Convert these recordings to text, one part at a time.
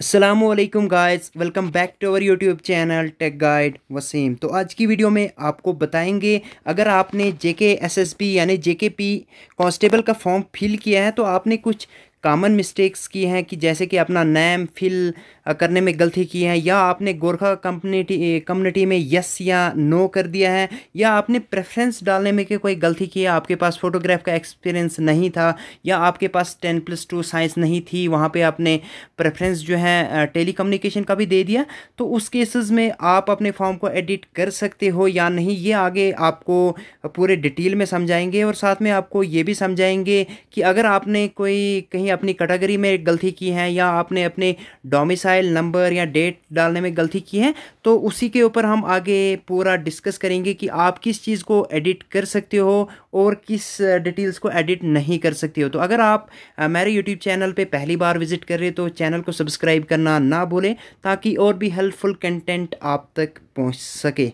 Aslam guys welcome back to our YouTube channel tech guide Waseem तो आज की वीडियो में आपको बताएंगे अगर आपने जेके पी यानी जे के पी कॉन्स्टेबल का फॉर्म फिल किया है तो आपने कुछ कामन मिस्टेक्स की हैं कि जैसे कि अपना नेम फिल करने में गलती की है या आपने गोरखा कम्युनिटी कम्युनिटी में यस या नो कर दिया है या आपने प्रेफरेंस डालने में कोई गलती की है आपके पास फ़ोटोग्राफ का एक्सपीरियंस नहीं था या आपके पास टेन प्लस टू साइंस नहीं थी वहाँ पे आपने प्रेफरेंस जो है टेली कम्युनिकेशन का भी दे दिया तो उस केसेस में आप अपने फॉर्म को एडिट कर सकते हो या नहीं ये आगे आपको पूरे डिटेल में समझाएंगे और साथ में आपको ये भी समझाएंगे कि अगर आपने कोई कहीं अपनी कैटेगरी में गलती की है या आपने अपने डोमिसाइल मोबाइल नंबर या डेट डालने में गलती की है तो उसी के ऊपर हम आगे पूरा डिस्कस करेंगे कि आप किस चीज़ को एडिट कर सकते हो और किस डिटेल्स को एडिट नहीं कर सकते हो तो अगर आप मेरे यूट्यूब चैनल पर पहली बार विजिट कर रहे हो तो चैनल को सब्सक्राइब करना ना भूलें ताकि और भी हेल्पफुल कंटेंट आप तक पहुँच सके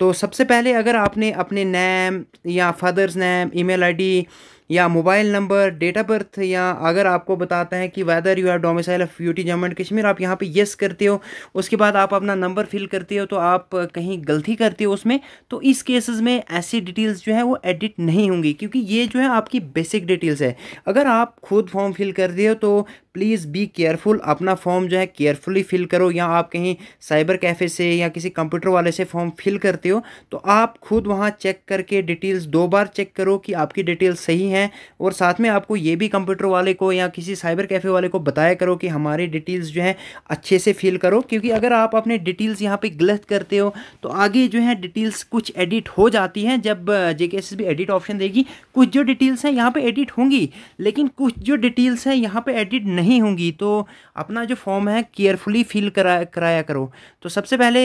तो सबसे पहले अगर आपने अपने नेम या फादर्स नेम ईमेल आईडी या mobile number date of birth या अगर आपको बताता है कि whether you are domicile of U T Jammu and Kashmir आप यहाँ पे येस करते हो उसके बाद आप अपना नंबर फिल करते हो तो आप कहीं गलती करते हो उसमें तो इस केसेस में ऐसी डिटेल्स जो है वो एडिट नहीं होंगी क्योंकि ये जो है आपकी बेसिक डिटेल्स है अगर आप खुद फॉर्म फिल कर दिए हो तो प्लीज़ बी केयरफुल अपना फॉर्म जो है केयरफुली फिल करो या आप कहीं साइबर कैफ़े से या किसी कंप्यूटर वाले से फॉर्म फिल करते हो तो आप खुद वहाँ चेक करके डिटेल्स दो बार चेक करो कि आपकी डिटेल्स सही हैं और साथ में आपको ये भी कंप्यूटर वाले को या किसी साइबर कैफ़े वाले को बताया करो कि हमारी डिटेल्स जो है अच्छे से फिल करो क्योंकि अगर आप अपने डिटेल्स यहाँ पर गलत करते हो तो आगे जो है डिटेल्स कुछ एडिट हो जाती हैं जब जे भी एडिट ऑप्शन देगी कुछ जो डिटेल्स हैं यहाँ पर एडिट होंगी लेकिन कुछ जो डिटेल्स हैं यहाँ पर एडिट नहीं नहीं होंगी तो अपना जो फॉर्म है केयरफुली फिल करा कराया करो तो सबसे पहले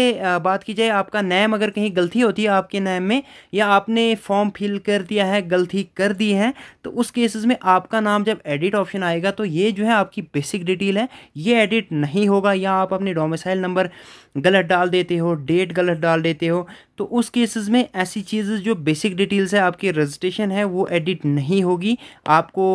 बात की जाए आपका नैम अगर कहीं गलती होती है आपके नैम में या आपने फॉर्म फिल कर दिया है गलती कर दी है तो उस केसेस में आपका नाम जब एडिट ऑप्शन आएगा तो ये जो है आपकी बेसिक डिटेल है ये एडिट नहीं होगा या आप अपने डोमिसाइल नंबर गलत डाल देते हो डेट गलत डाल देते हो तो उस केसेस में ऐसी चीज़ जो बेसिक डिटेल्स है आपकी रजिस्ट्रेशन है वो एडिट नहीं होगी आपको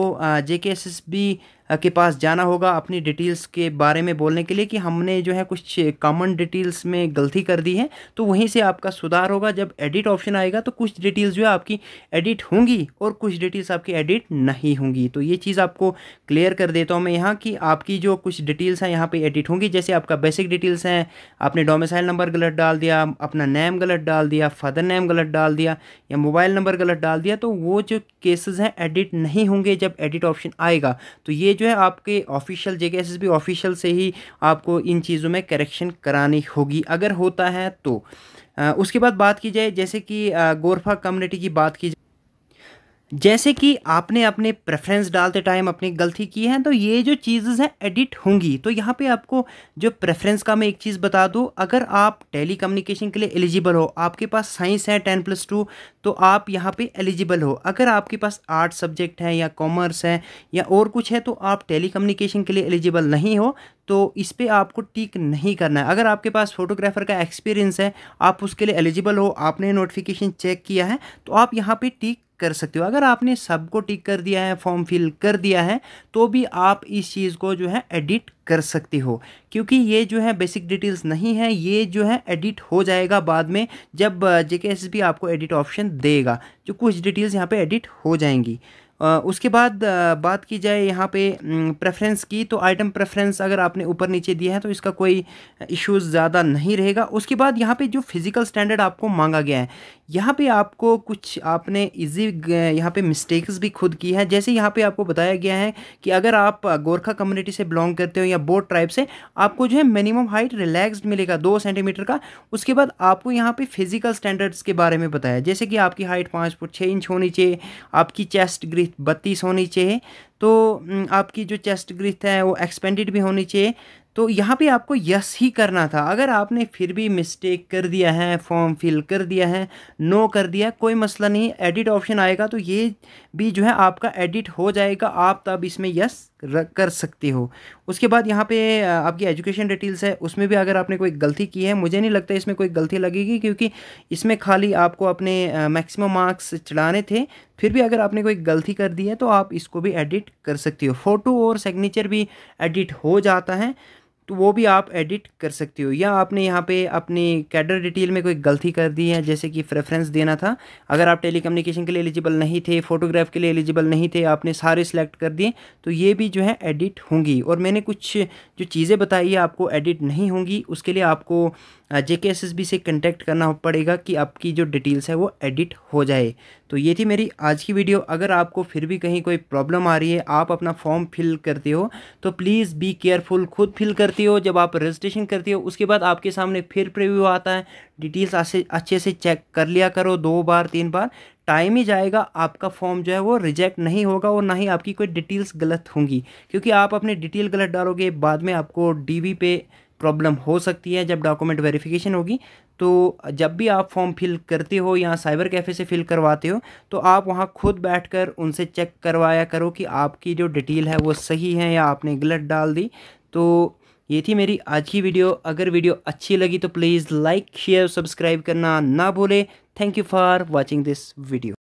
J K S S B के पास जाना होगा अपनी डिटेल्स के बारे में बोलने के लिए कि हमने जो है कुछ कॉमन डिटेल्स में गलती कर दी है तो वहीं से आपका सुधार होगा जब एडिट ऑप्शन आएगा तो कुछ डिटेल्स जो है आपकी एडिट होंगी और कुछ डिटेल्स आपकी एडिट नहीं होंगी तो ये चीज़ आपको क्लियर कर देता हूँ मैं यहाँ कि आपकी जो कुछ डिटेल्स हैं यहाँ पर एडिट होंगी जैसे आपका बेसिक डिटेल्स हैं अपने डोमिसाइल नंबर गलत डाल दिया अपना नेम गलत डाल दिया फादर नेम गलत डाल दिया या मोबाइल नंबर गलत डाल दिया तो वो जो केसेस हैं एडिट नहीं होंगे जब एडिट ऑप्शन आएगा तो ये जो है आपके ऑफिशियल जे के ऑफिशियल से ही आपको इन चीज़ों में करेक्शन करानी होगी अगर होता है तो आ, उसके बाद बात की जाए जैसे कि गोरफा कम्युनिटी की बात की जाए जैसे कि आपने अपने प्रेफरेंस डालते टाइम अपनी गलती की है तो ये जो चीज़ें हैं एडिट होंगी तो यहाँ पे आपको जो प्रेफरेंस का मैं एक चीज़ बता दूँ अगर आप टेली कम्युनिकेशन के लिए एलिजिबल हो आपके पास साइंस है टेन प्लस टू तो आप यहाँ पे एलिजिबल हो अगर आपके पास आर्ट सब्जेक्ट है या कॉमर्स है या और कुछ है तो आप टेली कम्युनिकेशन के लिए एलिजिबल नहीं हो तो इस पर आपको टिक नहीं करना है अगर आपके पास फोटोग्राफर का एक्सपीरियंस है आप उसके लिए एलिजिबल हो आपने नोटिफिकेशन चेक किया है तो आप यहाँ पर टिक कर सकते हो अगर आपने सब को टिक कर दिया है फॉर्म फिल कर दिया है तो भी आप इस चीज़ को जो है एडिट कर सकते हो क्योंकि ये जो है बेसिक डिटेल्स नहीं है ये जो है एडिट हो जाएगा बाद में जब जेके आपको एडिट ऑप्शन देगा जो कुछ डिटेल्स यहाँ पर एडिट हो जाएंगी उसके बाद बात की जाए यहाँ पे प्रेफरेंस की तो आइटम प्रेफरेंस अगर आपने ऊपर नीचे दिया है तो इसका कोई इश्यूज़ ज़्यादा नहीं रहेगा उसके बाद यहाँ पे जो फिज़िकल स्टैंडर्ड आपको मांगा गया है यहाँ पे आपको कुछ आपने इजी यहाँ पे मिस्टेक्स भी खुद की है जैसे यहाँ पे आपको बताया गया है कि अगर आप गोरखा कम्युनिटी से बिलोंग करते हो या बोट ट्राइब से आपको जो है मिनिमम हाइट रिलैक्सड मिलेगा दो सेंटीमीटर का उसके बाद आपको यहाँ पे फिज़िकल स्टैंडर्ड्स के बारे में बताया जैसे कि आपकी हाइट पाँच फुट छः इंच होनी चाहिए आपकी चेस्ट ग्री बत्तीस होनी चाहिए तो आपकी जो चेस्ट ग्रिथ है वो एक्सपेंडेड भी होनी चाहिए तो यहाँ पे आपको यस ही करना था अगर आपने फिर भी मिस्टेक कर दिया है फॉर्म फिल कर दिया है नो कर दिया कोई मसला नहीं एडिट ऑप्शन आएगा तो ये भी जो है आपका एडिट हो जाएगा आप तब इसमें यस कर सकते हो उसके बाद यहाँ पे आपकी एजुकेशन डिटेल्स है उसमें भी अगर आपने कोई गलती की है मुझे नहीं लगता इसमें कोई गलती लगेगी क्योंकि इसमें खाली आपको अपने मैक्सिमम मार्क्स चढ़ाने थे फिर भी अगर आपने कोई गलती कर दी है तो आप इसको भी एडिट एडिट कर सकती हो फोटो और सिग्नेचर भी एडिट हो जाता है तो वो भी आप एडिट कर सकते हो या आपने यहाँ पे अपने कैडर डिटेल में कोई गलती कर दी है जैसे कि प्रेफरेंस देना था अगर आप टेलीकम्युनिकेशन के लिए एलिजिबल नहीं थे फोटोग्राफ के लिए एलिजिबल नहीं थे आपने सारे सिलेक्ट कर दिए तो ये भी जो है एडिट होंगी और मैंने कुछ जो चीज़ें बताई है आपको एडिट नहीं होंगी उसके लिए आपको J K S S B से कंटेक्ट करना पड़ेगा कि आपकी जो डिटेल्स है वो एडिट हो जाए तो ये थी मेरी आज की वीडियो अगर आपको फिर भी कहीं कोई प्रॉब्लम आ रही है आप अपना फॉर्म फिल करते हो तो प्लीज़ बी केयरफुल खुद फिल कर करती हो जब आप रजिस्ट्रेशन करती हो उसके बाद आपके सामने फिर प्रिव्यू आता है डिटेल्स अच्छे से चेक कर लिया करो दो बार तीन बार टाइम ही जाएगा आपका फॉर्म जो है वो रिजेक्ट नहीं होगा और ना ही आपकी कोई डिटेल्स गलत होंगी क्योंकि आप अपने डिटेल गलत डालोगे बाद में आपको डी पे प्रॉब्लम हो सकती है जब डॉक्यूमेंट वेरिफिकेशन होगी तो जब भी आप फॉर्म फिल करते हो या साइबर कैफ़े से फिल करवाते हो तो आप वहाँ खुद बैठकर उनसे चेक करवाया करो कि आपकी जो डिटेल है वो सही है या आपने गलत डाल दी तो ये थी मेरी आज की वीडियो अगर वीडियो अच्छी लगी तो प्लीज़ लाइक शेयर सब्सक्राइब करना ना भूले thank you for watching this video